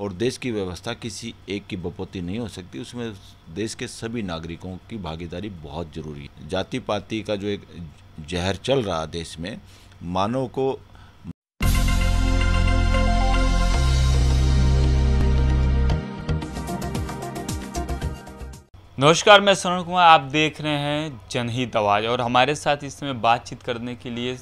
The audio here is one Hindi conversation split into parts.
और देश की व्यवस्था किसी एक की बपोती नहीं हो सकती उसमें देश के सभी नागरिकों की भागीदारी बहुत जरूरी है जाति पाति का जो एक जहर चल रहा देश में मानव को नमस्कार मैं सरण कुमार आप देख रहे हैं जनहित आवाज़ और हमारे साथ इस समय बातचीत करने के लिए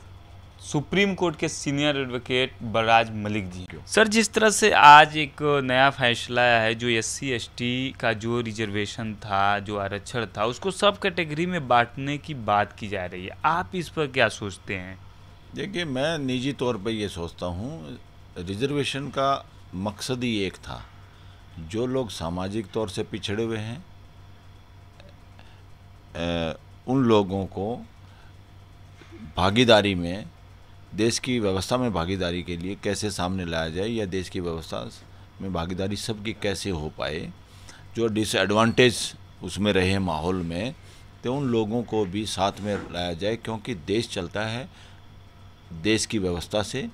सुप्रीम कोर्ट के senior advocate Baraj Malik ji sir जिस तरह से आज एक नया फैसला आया है जो एस सी का जो रिजर्वेशन था जो आरक्षण था उसको सब कैटेगरी में बांटने की बात की जा रही है आप इस पर क्या सोचते हैं देखिए मैं निजी तौर पर यह सोचता हूँ रिजर्वेशन का मकसद ही एक था जो लोग सामाजिक तौर से पिछड़े हुए हैं उन लोगों को भागीदारी में देश की व्यवस्था में भागीदारी के लिए कैसे सामने लाया जाए या देश की व्यवस्था में भागीदारी सबकी कैसे हो पाए जो डिसएडवांटेज उसमें रहे माहौल में तो उन लोगों को भी साथ में लाया जाए क्योंकि देश चलता है देश की व्यवस्था से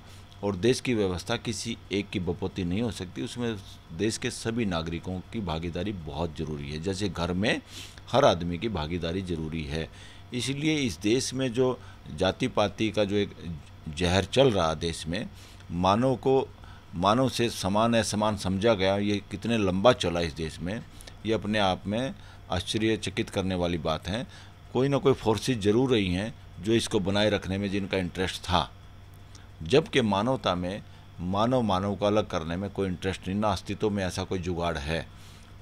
और देश की व्यवस्था किसी एक की बपोती नहीं हो सकती उसमें देश के सभी नागरिकों की भागीदारी बहुत ज़रूरी है जैसे घर में हर आदमी की भागीदारी ज़रूरी है इसलिए इस देश में जो जाति पाति का जो एक जहर चल रहा देश में मानव को मानव से समान असमान समझा गया ये कितने लंबा चला इस देश में ये अपने आप में आश्चर्यचकित करने वाली बात है कोई ना कोई फोर्सेज जरूर रही हैं जो इसको बनाए रखने में जिनका इंटरेस्ट था जबकि मानवता में मानव मानव को अलग करने में कोई इंटरेस्ट नहीं ना अस्तित्व में ऐसा कोई जुगाड़ है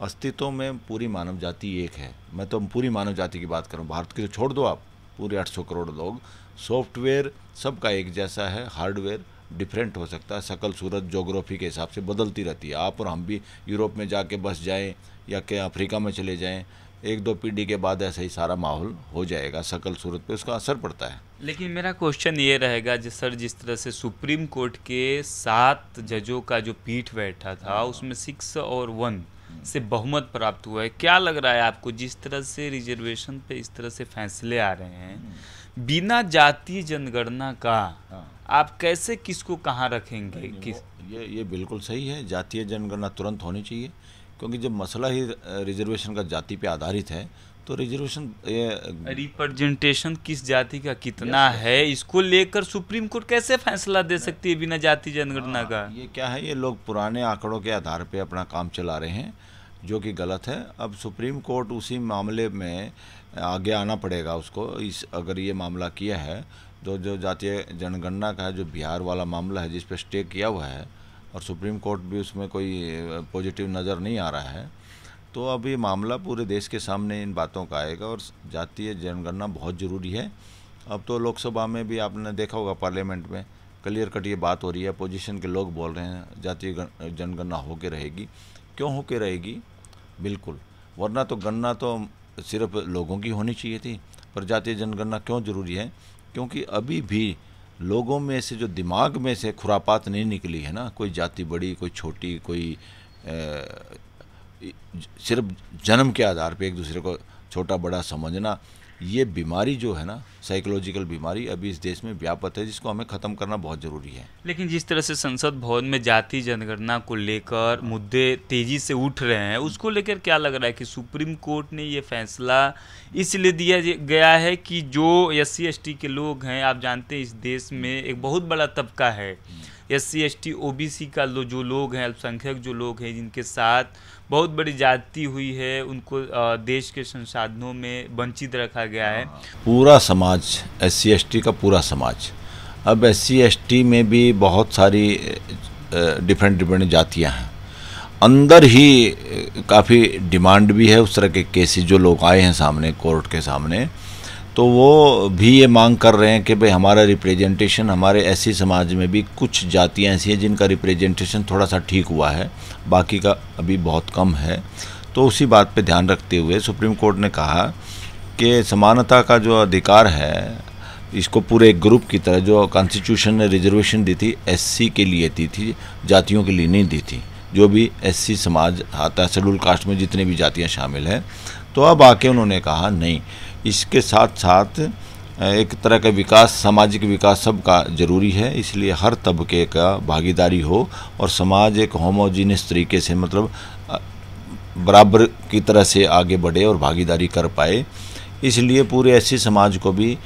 अस्तित्व में पूरी मानव जाति एक है मैं तो पूरी मानव जाति की बात करूँ भारत की तो छोड़ दो आप पूरे 800 करोड़ लोग सॉफ्टवेयर सबका एक जैसा है हार्डवेयर डिफरेंट हो सकता है सकल सूरत जोग्राफी के हिसाब से बदलती रहती है आप और हम भी यूरोप में जाके बस जाएं या के अफ्रीका में चले जाएं एक दो पीढ़ी के बाद ऐसा ही सारा माहौल हो जाएगा सकल सूरत पे उसका असर पड़ता है लेकिन मेरा क्वेश्चन ये रहेगा जिस सर जिस तरह से सुप्रीम कोर्ट के सात जजों का जो पीठ बैठा था हाँ। उसमें सिक्स और वन से बहुमत प्राप्त हुआ है क्या लग रहा है आपको जिस तरह से रिजर्वेशन पे इस तरह से फैसले आ रहे हैं हम्म। बिना जातीय जनगणना का हाँ। आप कैसे किसको कहाँ रखेंगे किस ये ये बिल्कुल सही है जातीय जनगणना तुरंत होनी चाहिए क्योंकि जब मसला ही रिजर्वेशन का जाति पे आधारित है तो रिजर्वेशन रिप्रेजेंटेशन किस जाति का कितना है इसको लेकर सुप्रीम कोर्ट कैसे फैसला दे सकती है बिना जाति जनगणना हाँ, का ये क्या है ये लोग पुराने आंकड़ों के आधार पे अपना काम चला रहे हैं जो कि गलत है अब सुप्रीम कोर्ट उसी मामले में आगे आना पड़ेगा उसको इस अगर ये मामला किया है तो जो जातीय जनगणना का है जो बिहार वाला मामला है जिस पर स्टे किया हुआ है और सुप्रीम कोर्ट भी उसमें कोई पॉजिटिव नज़र नहीं आ रहा है तो अब ये मामला पूरे देश के सामने इन बातों का आएगा और जातीय जनगणना बहुत ज़रूरी है अब तो लोकसभा में भी आपने देखा होगा पार्लियामेंट में क्लियर कट ये बात हो रही है अपोजिशन के लोग बोल रहे हैं जातीय जनगणना होके रहेगी क्यों होके रहेगी बिल्कुल वरना तो गणना तो सिर्फ लोगों की होनी चाहिए थी पर जातीय जनगणना क्यों ज़रूरी है क्योंकि अभी भी लोगों में से जो दिमाग में से खुरापात नहीं निकली है ना कोई जाति बड़ी कोई छोटी कोई सिर्फ जन्म के आधार पे एक दूसरे को छोटा बड़ा समझना ये बीमारी जो है ना साइकोलॉजिकल बीमारी अभी इस देश में व्यापक है जिसको हमें ख़त्म करना बहुत ज़रूरी है लेकिन जिस तरह से संसद भवन में जाति जनगणना को लेकर मुद्दे तेज़ी से उठ रहे हैं उसको लेकर क्या लग रहा है कि सुप्रीम कोर्ट ने ये फैसला इसलिए दिया गया है कि जो एस सी के लोग हैं आप जानते हैं इस देश में एक बहुत बड़ा तबका है हम्म। S C S T O B C का लो जो लोग हैं अल्पसंख्यक जो लोग हैं जिनके साथ बहुत बड़ी जाति हुई है उनको देश के संसाधनों में वंचित रखा गया है पूरा समाज एस सी एस टी का पूरा समाज अब एस सी एस टी में भी बहुत सारी डिफरेंट डिफरेंट जातियाँ हैं अंदर ही काफ़ी डिमांड भी है उस तरह के केसेस जो लोग आए हैं सामने कोर्ट के सामने तो वो भी ये मांग कर रहे हैं कि भाई हमारा रिप्रेजेंटेशन हमारे ऐसी समाज में भी कुछ जातियाँ ऐसी हैं जिनका रिप्रेजेंटेशन थोड़ा सा ठीक हुआ है बाकी का अभी बहुत कम है तो उसी बात पे ध्यान रखते हुए सुप्रीम कोर्ट ने कहा कि समानता का जो अधिकार है इसको पूरे एक ग्रुप की तरह जो कॉन्स्टिट्यूशन ने रिजर्वेशन दी थी एस के लिए दी थी जातियों के लिए नहीं दी थी जो भी एस समाज आता है शेड्यूल कास्ट में जितनी भी जातियाँ शामिल हैं तो अब आके उन्होंने कहा नहीं इसके साथ साथ एक तरह का विकास सामाजिक विकास सबका ज़रूरी है इसलिए हर तबके का भागीदारी हो और समाज एक होमोजीनियस तरीके से मतलब बराबर की तरह से आगे बढ़े और भागीदारी कर पाए इसलिए पूरे ऐसे समाज को भी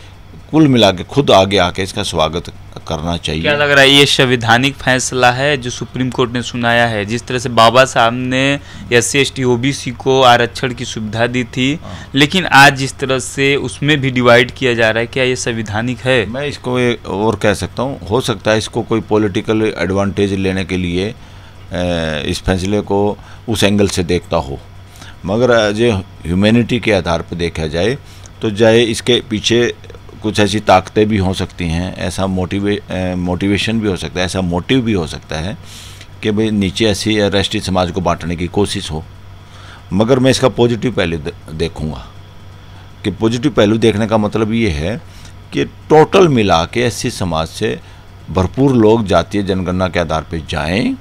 कुल मिला के खुद आगे आके इसका स्वागत करना चाहिए क्या लग रहा है ये संविधानिक फैसला है जो सुप्रीम कोर्ट ने सुनाया है जिस तरह से बाबा साहब ने S C S T O B C को आरक्षण की सुविधा दी थी हाँ। लेकिन आज जिस तरह से उसमें भी डिवाइड किया जा रहा है क्या ये संविधानिक है मैं इसको और कह सकता हूँ हो सकता है इसको कोई पोलिटिकल एडवांटेज लेने के लिए इस फैसले को उस एंगल से देखता हो मगर जो ह्यूमैनिटी के आधार पर देखा जाए तो चाहे इसके पीछे कुछ ऐसी ताकतें भी हो सकती हैं ऐसा मोटिवे मोटिवेशन भी हो सकता है ऐसा मोटिव भी हो सकता है कि भाई नीचे ऐसी राष्ट्रीय समाज को बांटने की कोशिश हो मगर मैं इसका पॉजिटिव पहलू देखूँगा कि पॉजिटिव पहलू देखने का मतलब ये है कि टोटल मिला के ऐसी समाज से भरपूर लोग जातीय जनगणना के आधार पर जाएं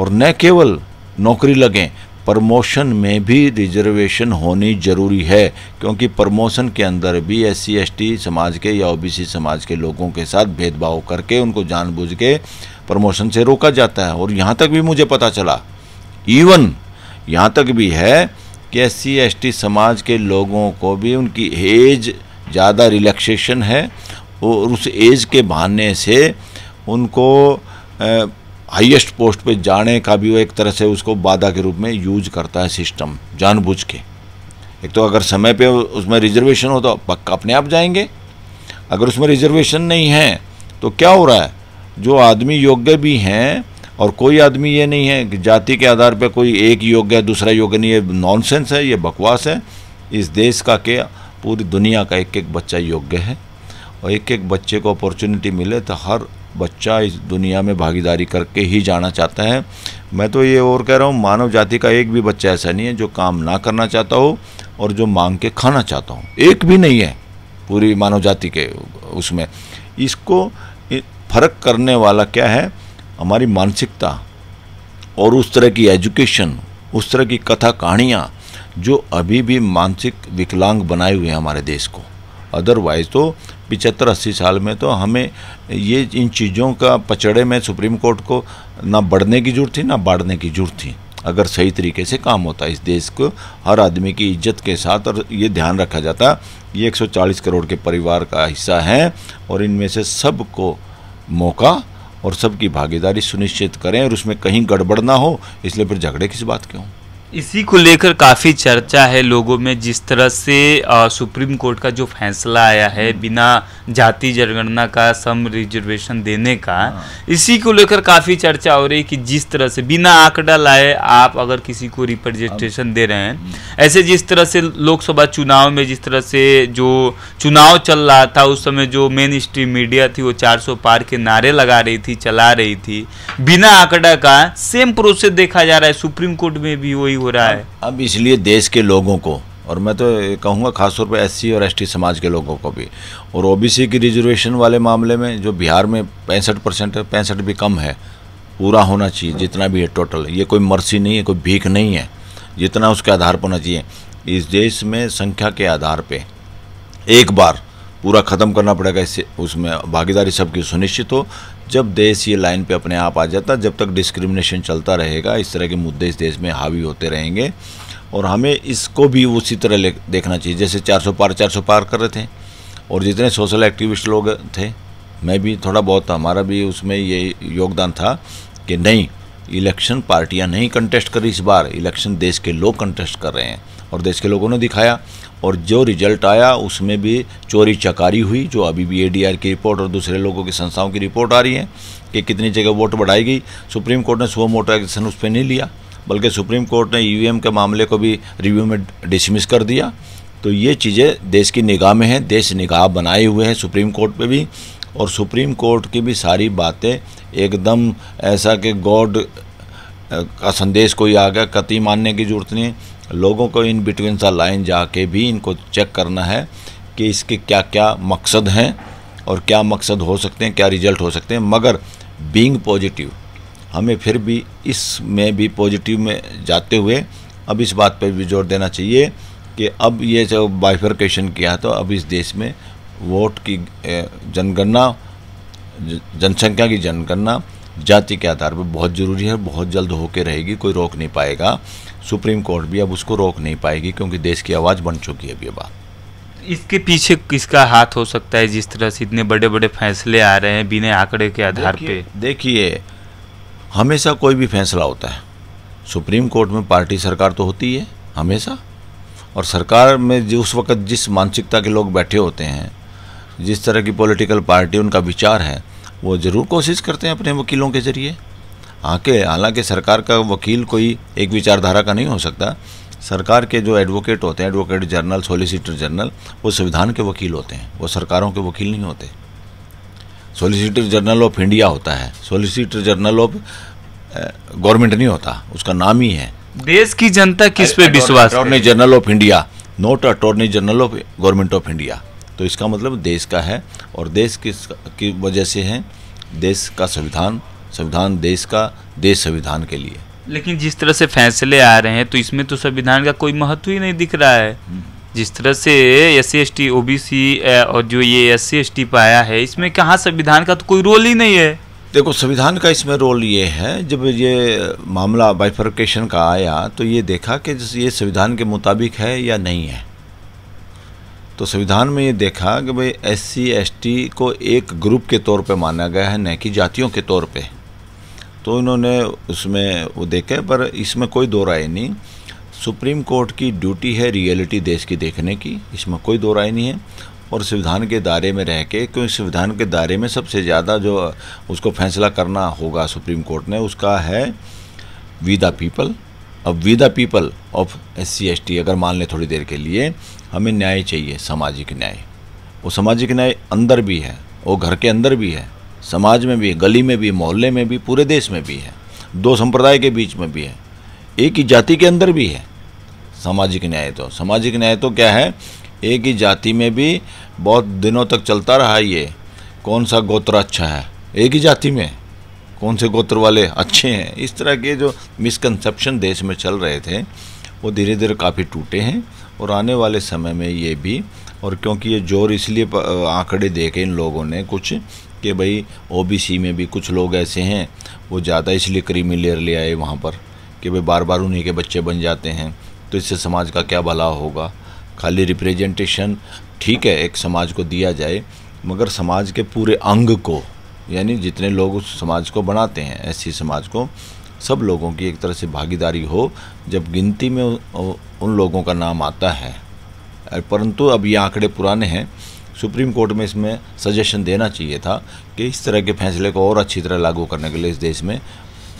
और न केवल नौकरी लगें प्रमोशन में भी रिजर्वेशन होनी ज़रूरी है क्योंकि प्रमोशन के अंदर भी एस सी समाज के या ओबीसी समाज के लोगों के साथ भेदभाव करके उनको जानबूझ के प्रमोशन से रोका जाता है और यहाँ तक भी मुझे पता चला इवन यहाँ तक भी है कि एस सी समाज के लोगों को भी उनकी एज ज़्यादा रिलैक्सेशन है और उस एज के बहाने से उनको हाईएस्ट पोस्ट पे जाने का भी वो एक तरह से उसको बाधा के रूप में यूज करता है सिस्टम जानबूझ के एक तो अगर समय पे उसमें रिजर्वेशन हो तो पक्का अपने आप जाएंगे अगर उसमें रिजर्वेशन नहीं है तो क्या हो रहा है जो आदमी योग्य भी हैं और कोई आदमी ये नहीं है कि जाति के आधार पर कोई एक योग्य है दूसरा योग्य नहीं है नॉन है ये बकवास है इस देश का के पूरी दुनिया का एक एक बच्चा योग्य है और एक एक बच्चे को अपॉर्चुनिटी मिले तो हर बच्चा इस दुनिया में भागीदारी करके ही जाना चाहता है मैं तो ये और कह रहा हूँ मानव जाति का एक भी बच्चा ऐसा नहीं है जो काम ना करना चाहता हो और जो मांग के खाना चाहता हो एक भी नहीं है पूरी मानव जाति के उसमें इसको फर्क करने वाला क्या है हमारी मानसिकता और उस तरह की एजुकेशन उस तरह की कथा कहानियाँ जो अभी भी मानसिक विकलांग बनाए हुए हैं हमारे देश को अदरवाइज तो पिचहत्तर अस्सी साल में तो हमें ये इन चीज़ों का पचड़े में सुप्रीम कोर्ट को ना बढ़ने की जरूरत थी ना बाढ़ने की जरूरत थी अगर सही तरीके से काम होता इस देश को हर आदमी की इज्जत के साथ और ये ध्यान रखा जाता ये 140 करोड़ के परिवार का हिस्सा है और इनमें से सबको मौका और सबकी भागीदारी सुनिश्चित करें और उसमें कहीं गड़बड़ ना हो इसलिए फिर झगड़े किस बात के हों इसी को लेकर काफ़ी चर्चा है लोगों में जिस तरह से आ, सुप्रीम कोर्ट का जो फैसला आया है हम्म। बिना जाति जनगणना का सम रिजर्वेशन देने का हाँ। इसी को लेकर काफ़ी चर्चा हो रही कि जिस तरह से बिना आंकड़ा लाए आप अगर किसी को रिप्रेजेंटेशन दे रहे हैं हम्म। ऐसे जिस तरह से लोकसभा चुनाव में जिस तरह से जो चुनाव चल रहा था उस समय जो मेन स्ट्रीम मीडिया थी वो चार पार के नारे लगा रही थी चला रही थी बिना आंकड़ा का सेम प्रोसेस देखा जा रहा है सुप्रीम कोर्ट में भी वही हो रहा है अब इसलिए देश के लोगों को और मैं तो कहूँगा खासतौर पर एससी और एसटी समाज के लोगों को भी और ओबीसी की रिजर्वेशन वाले मामले में जो बिहार में पैंसठ परसेंट है पैंसठ भी कम है पूरा होना चाहिए जितना भी है टोटल ये कोई मर्सी नहीं है कोई भीख नहीं है जितना उसके आधार पर होना चाहिए इस देश में संख्या के आधार पर एक बार पूरा ख़त्म करना पड़ेगा इससे उसमें भागीदारी सबकी सुनिश्चित हो जब देश ये लाइन पे अपने आप आ जाता जब तक डिस्क्रिमिनेशन चलता रहेगा इस तरह के मुद्दे इस देश में हावी होते रहेंगे और हमें इसको भी उसी तरह देखना चाहिए जैसे 400 पार 400 पार कर रहे थे और जितने सोशल एक्टिविस्ट लोग थे मैं भी थोड़ा बहुत हमारा भी उसमें ये योगदान था कि नहीं इलेक्शन पार्टियां नहीं कंटेस्ट करी इस बार इलेक्शन देश के लोग कंटेस्ट कर रहे हैं और देश के लोगों ने दिखाया और जो रिजल्ट आया उसमें भी चोरी चकारी हुई जो अभी भी एडीआर की रिपोर्ट और दूसरे लोगों की संस्थाओं की रिपोर्ट आ रही है कि कितनी जगह वोट बढ़ाई गई सुप्रीम कोर्ट ने सुबह मोटो एक्शन उस पर नहीं लिया बल्कि सुप्रीम कोर्ट ने ई के मामले को भी रिव्यू में डिसमिस कर दिया तो ये चीज़ें देश की निगाह में हैं देश निगाह बनाए हुए हैं सुप्रीम कोर्ट पे भी और सुप्रीम कोर्ट की भी सारी बातें एकदम ऐसा कि गॉड का संदेश कोई आ गया कति मानने की जरूरत नहीं लोगों को इन बिटवीन सा लाइन जाके भी इनको चेक करना है कि इसके क्या क्या मकसद हैं और क्या मकसद हो सकते हैं क्या रिजल्ट हो सकते हैं मगर बीइंग पॉजिटिव हमें फिर भी इस में भी पॉजिटिव में जाते हुए अब इस बात पर भी जोर देना चाहिए कि अब ये जो बाइफर्केशन किया तो अब इस देश में वोट की जनगणना जनसंख्या की जनगणना जाति के आधार पर बहुत ज़रूरी है बहुत जल्द होके रहेगी कोई रोक नहीं पाएगा सुप्रीम कोर्ट भी अब उसको रोक नहीं पाएगी क्योंकि देश की आवाज़ बन चुकी है अब ये बात इसके पीछे किसका हाथ हो सकता है जिस तरह से इतने बड़े बड़े फैसले आ रहे हैं बिना आंकड़े के आधार पे देखिए हमेशा कोई भी फैसला होता है सुप्रीम कोर्ट में पार्टी सरकार तो होती है हमेशा और सरकार में जो उस वक्त जिस मानसिकता के लोग बैठे होते हैं जिस तरह की पॉलिटिकल पार्टी उनका विचार है वो ज़रूर कोशिश करते हैं अपने वकीलों के ज़रिए आके हालांकि सरकार का वकील कोई एक विचारधारा का नहीं हो सकता सरकार के जो एडवोकेट होते हैं एडवोकेट जनरल सोलिसिटर जनरल वो संविधान के वकील होते हैं वो सरकारों के वकील नहीं होते सोलिसिटर जनरल ऑफ इंडिया होता है सोलिसिटर जनरल ऑफ गवर्नमेंट नहीं होता उसका नाम ही है देश की जनता किस पे विश्वास attorney general of India not attorney general of government of India तो इसका मतलब देश का है और देश किस की वजह से है देश का संविधान संविधान देश का देश संविधान के लिए लेकिन जिस तरह से फैसले आ रहे हैं तो इसमें तो संविधान का कोई महत्व ही नहीं दिख रहा है हम्म। जिस तरह से S C S T O B C और जो ये एस सी एस टी पाया है इसमें कहाँ संविधान का तो कोई रोल ही नहीं है देखो संविधान का इसमें रोल ये है जब ये मामला बाइफर्केशन का आया तो ये देखा कि ये संविधान के मुताबिक है या नहीं है तो संविधान में ये देखा कि भाई एस सी एस टी को एक ग्रुप के तौर पे माना गया है न कि जातियों के तौर पे तो इन्होंने उसमें वो देखा पर इसमें कोई दो राय नहीं सुप्रीम कोर्ट की ड्यूटी है रियलिटी देश की देखने की इसमें कोई दो राय नहीं है और संविधान के दायरे में रह के क्योंकि संविधान के दायरे में सबसे ज़्यादा जो उसको फैसला करना होगा सुप्रीम कोर्ट ने उसका है वी द पीपल अब we the people of S C S T अगर मान लें थोड़ी देर के लिए हमें न्याय चाहिए सामाजिक न्याय वो सामाजिक न्याय अंदर भी है वो घर के अंदर भी है समाज में भी है गली में भी मोहल्ले में भी पूरे देश में भी है दो संप्रदाय के बीच में भी है एक ही जाति के अंदर भी है सामाजिक न्याय तो सामाजिक न्याय तो क्या है एक ही जाति में भी बहुत दिनों तक चलता रहा ये कौन सा गोत्र अच्छा है एक ही जाति में कौन से गोत्र वाले अच्छे हैं इस तरह के जो मिसकंसेप्शन देश में चल रहे थे वो धीरे धीरे काफ़ी टूटे हैं और आने वाले समय में ये भी और क्योंकि ये जोर इसलिए आंकड़े देखे इन लोगों ने कुछ कि भाई ओबीसी में भी कुछ लोग ऐसे हैं वो ज़्यादा इसलिए क्रीमी लेयर ले आए वहाँ पर कि भाई बार बार उन्हीं के बच्चे बन जाते हैं तो इससे समाज का क्या भला होगा खाली रिप्रेजेंटेशन ठीक है एक समाज को दिया जाए मगर समाज के पूरे अंग को यानी जितने लोग उस समाज को बनाते हैं ऐसी समाज को सब लोगों की एक तरह से भागीदारी हो जब गिनती में उन लोगों का नाम आता है परंतु अब ये आंकड़े पुराने हैं सुप्रीम कोर्ट में इसमें सजेशन देना चाहिए था कि इस तरह के फैसले को और अच्छी तरह लागू करने के लिए इस देश में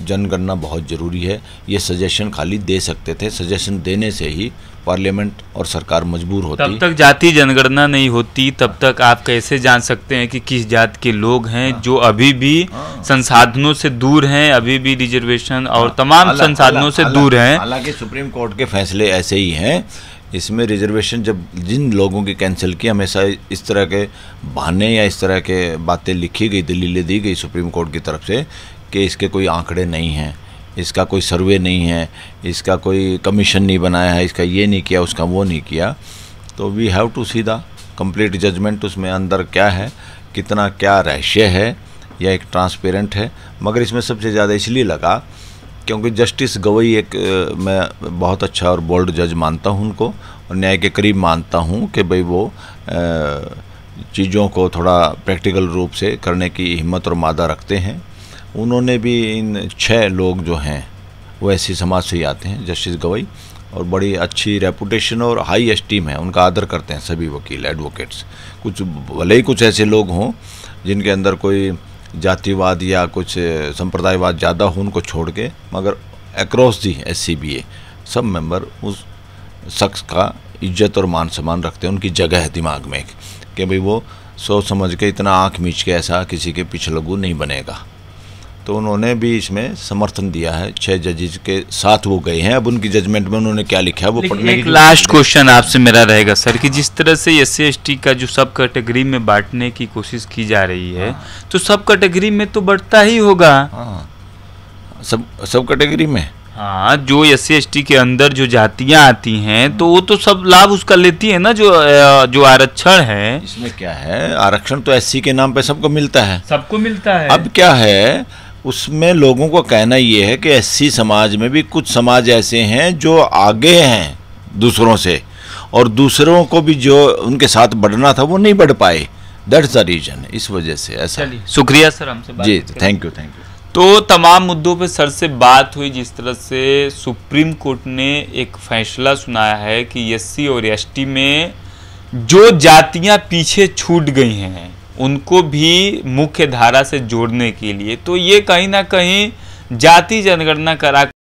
जनगणना बहुत ज़रूरी है ये सजेशन खाली दे सकते थे सजेशन देने से ही पार्लियामेंट और सरकार मजबूर होती तब तक जाति जनगणना नहीं होती तब तक आप कैसे जान सकते हैं कि किस जाति के लोग हैं हाँ। जो अभी भी हाँ। संसाधनों से दूर हैं अभी भी रिजर्वेशन और हाँ। तमाम संसाधनों से दूर हैं हालांकि सुप्रीम कोर्ट के फैसले ऐसे ही हैं इसमें रिजर्वेशन जब जिन लोगों की कैंसिल की हमेशा इस तरह के बहाने या इस तरह के बातें लिखी गई दलीलें दी गई सुप्रीम कोर्ट की तरफ से कि इसके कोई आंकड़े नहीं हैं इसका कोई सर्वे नहीं है इसका कोई कमीशन नहीं बनाया है इसका ये नहीं किया उसका वो नहीं किया तो we have to see the complete judgement उसमें अंदर क्या है कितना क्या रहस्य है या एक ट्रांसपेरेंट है मगर इसमें सबसे ज़्यादा इसलिए लगा क्योंकि जस्टिस गवई एक मैं बहुत अच्छा और बोल्ड जज मानता हूँ उनको और न्याय के करीब मानता हूँ कि भाई वो चीज़ों को थोड़ा प्रैक्टिकल रूप से करने की हिम्मत और मादा रखते हैं उन्होंने भी इन छः लोग जो हैं वो ऐसी समाज से ही आते हैं जस्टिस गवई और बड़ी अच्छी रेपुटेशन और हाई एस्टीम है उनका आदर करते हैं सभी वकील एडवोकेट्स कुछ भले ही कुछ ऐसे लोग हों जिनके अंदर कोई जातिवाद या कुछ संप्रदायवाद ज़्यादा हो उनको छोड़ के मगर एक्रॉस दी एस सब मेंबर उस शख्स का इज्जत और मान सम्मान रखते हैं उनकी जगह है दिमाग में कि भाई वो सोच समझ के इतना आँख मीच के ऐसा किसी के पिछलगू लगू नहीं बनेगा तो उन्होंने भी इसमें समर्थन दिया है छह जजेज के साथ वो गए हैं अब उनकी जजमेंट में उन्होंने क्या लिखा है वो पढ़ने एक लास्ट क्वेश्चन आपसे मेरा रहेगा सर कि जिस तरह से एस सी का जो सब कैटेगरी में बांटने की कोशिश की जा रही है हाँ। तो सब कैटेगरी में तो बढ़ता ही होगा हाँ। सब सब कैटेगरी में हाँ जो एस सी के अंदर जो जातियाँ आती हैं तो वो तो सब लाभ उसका लेती है ना जो जो आरक्षण है इसमें क्या है आरक्षण तो एस के नाम पे सबको मिलता है सबको मिलता है अब क्या है उसमें लोगों का कहना ये है कि एससी समाज में भी कुछ समाज ऐसे हैं जो आगे हैं दूसरों से और दूसरों को भी जो उनके साथ बढ़ना था वो नहीं बढ़ पाए दैट्स द रीजन इस वजह से ऐसा शुक्रिया सर हमसे जी थैंक यू थैंक यू तो तमाम मुद्दों पर सर से बात हुई जिस तरह से सुप्रीम कोर्ट ने एक फैसला सुनाया है कि एस और एस में जो जातियाँ पीछे छूट गई हैं उनको भी मुख्य धारा से जोड़ने के लिए तो ये कहीं ना कहीं जाति जनगणना करा